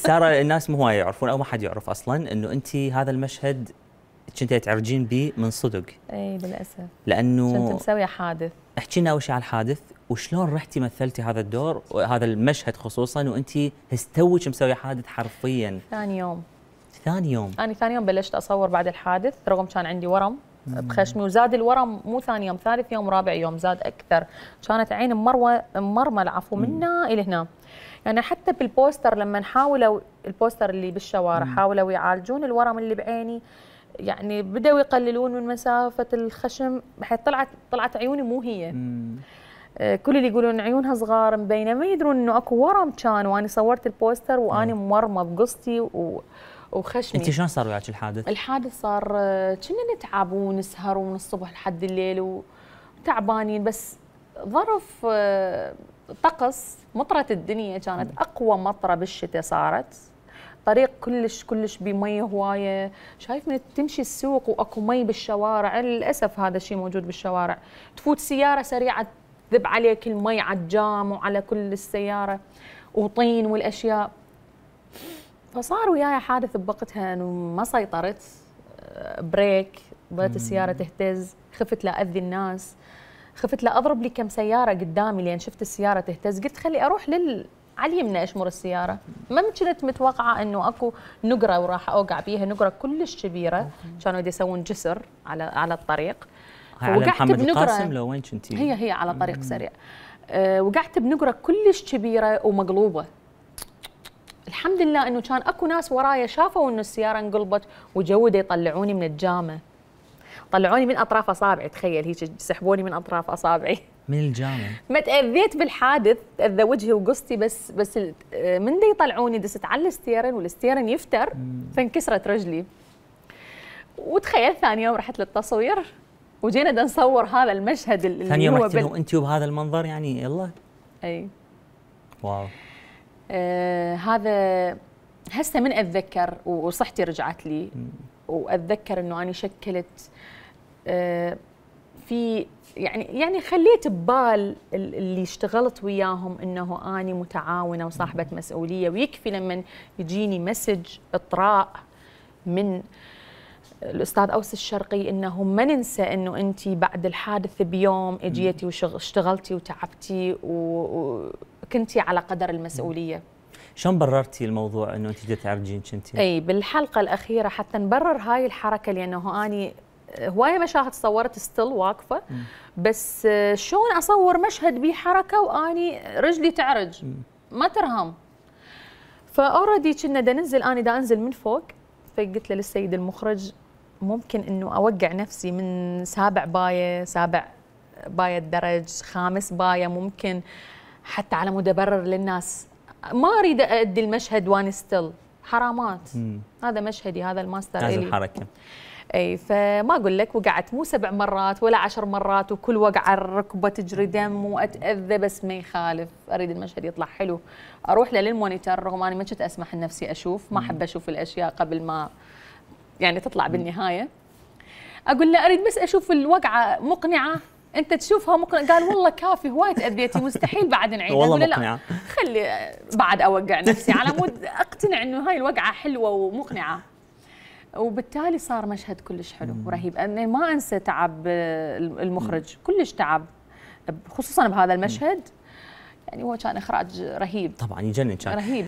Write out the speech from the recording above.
ساره الناس مو هواي يعرفون او ما حد يعرف اصلا انه انت هذا المشهد كنتي تعرجين به من صدق اي للاسف لانه كنت مسويه حادث احكي لنا اول شيء على الحادث وشلون رحتي مثلتي هذا الدور هذا المشهد خصوصا وانت هستوك مسويه حادث حرفيا ثاني يوم ثاني يوم انا ثاني يوم بلشت اصور بعد الحادث رغم كان عندي ورم بخشمي وزاد الورم مو ثاني يوم ثالث يوم رابع يوم زاد اكثر كانت عين مروه مرمى عفوا منا الى هنا يعني حتى بالبوستر لما حاولوا البوستر اللي بالشوارع حاولوا يعالجون الورم اللي بعيني يعني بدأوا يقللون من مسافة الخشم بحيث طلعت طلعت عيوني مو هي مم. آه، كل اللي يقولون عيونها صغار مبينة ما يدرون انه اكو ورم كان وانا صورت البوستر واني مرمى بقصتي و... وخشمي انت شلون صار وياك الحادث؟ الحادث صار آه، كنا نتعب ونسهر ومن الصبح لحد الليل وتعبانين بس ظرف آه، طقس مطرة الدنيا كانت اقوى مطره بالشتاء صارت طريق كلش كلش بمي هوايه شايف من تمشي السوق واكو مي بالشوارع للاسف هذا الشيء موجود بالشوارع تفوت سياره سريعه تذب عليك المي على الجام وعلى كل السياره وطين والاشياء فصار وياي حادث بوقتها انه ما سيطرت بريك آه، بدات السياره تهتز خفت لا اذي الناس خفت لا اضرب لي كم سياره قدامي لان شفت السياره تهتز قلت خلي اروح لل على اليمنى اشمر السياره ما كنت متوقعه انه اكو نقره وراح اوقع بيها نقره كلش كبيره كانوا يسوون جسر على على الطريق على محمد بنقرة القاسم لو وين كنتي؟ هي هي على طريق سريع أه وقعت بنقره كلش كبيره ومقلوبه الحمد لله انه كان اكو ناس ورايا شافوا انه السياره انقلبت وجوده يطلعوني من الجامه طلعوني من اطراف اصابعي تخيل هيك سحبوني من اطراف اصابعي من الجامع ما تاذيت بالحادث تاذى وجهي وقصتي بس بس آه، من دي يطلعوني دست على الستيرن والستيرن يفتر فانكسرت رجلي وتخيل ثاني يوم رحت للتصوير وجينا بدنا نصور هذا المشهد اللي ثاني يوم رحت بال... انت وبهذا المنظر يعني يلا اي واو آه هذا هسه من اتذكر وصحتي رجعت لي واتذكر انه انا شكلت آه، في يعني يعني خليت ببال اللي اشتغلت وياهم انه اني متعاونه وصاحبه مسؤوليه ويكفي لما يجيني مسج اطراء من الاستاذ اوس الشرقي انه ما ننسى انه انت بعد الحادث بيوم اجيتي واشتغلتي وتعبتي و... كنتي على قدر المسؤوليه شلون بررتي الموضوع انه انت تعرجين كنتي؟ اي بالحلقه الاخيره حتى نبرر هاي الحركه لانه اني هوايه مشاهد صورت ستيل واقفه بس شلون اصور مشهد بيه حركه واني رجلي تعرج ما ترهم فاوريدي كنا دا ننزل اني دا انزل من فوق فقلت له للسيد المخرج ممكن انه اوقع نفسي من سابع بايه سابع بايه درج خامس بايه ممكن حتى على مود ابرر للناس ما اريد ادي المشهد وان ستيل حرامات مم. هذا مشهدي هذا الماستر لازم حركه اي فما اقول لك وقعت مو سبع مرات ولا عشر مرات وكل وقعه الركبه تجري دم واتاذى بس ما يخالف اريد المشهد يطلع حلو اروح له للمونيتر رغم اني ما كنت اسمح لنفسي اشوف ما احب اشوف الاشياء قبل ما يعني تطلع بالنهايه اقول له اريد بس اشوف الوقعه مقنعه انت تشوفها مقنعه قال والله كافي هواي تاذيتي مستحيل بعد نعيد والله مقنعه خلي بعد اوقع نفسي على مود اقتنع انه هاي الوقعه حلوه ومقنعه وبالتالي صار مشهد كلش حلو ورهيب انا ما انسى تعب المخرج كلش تعب خصوصا بهذا المشهد يعني هو كان اخراج رهيب طبعا يجنن كان رهيب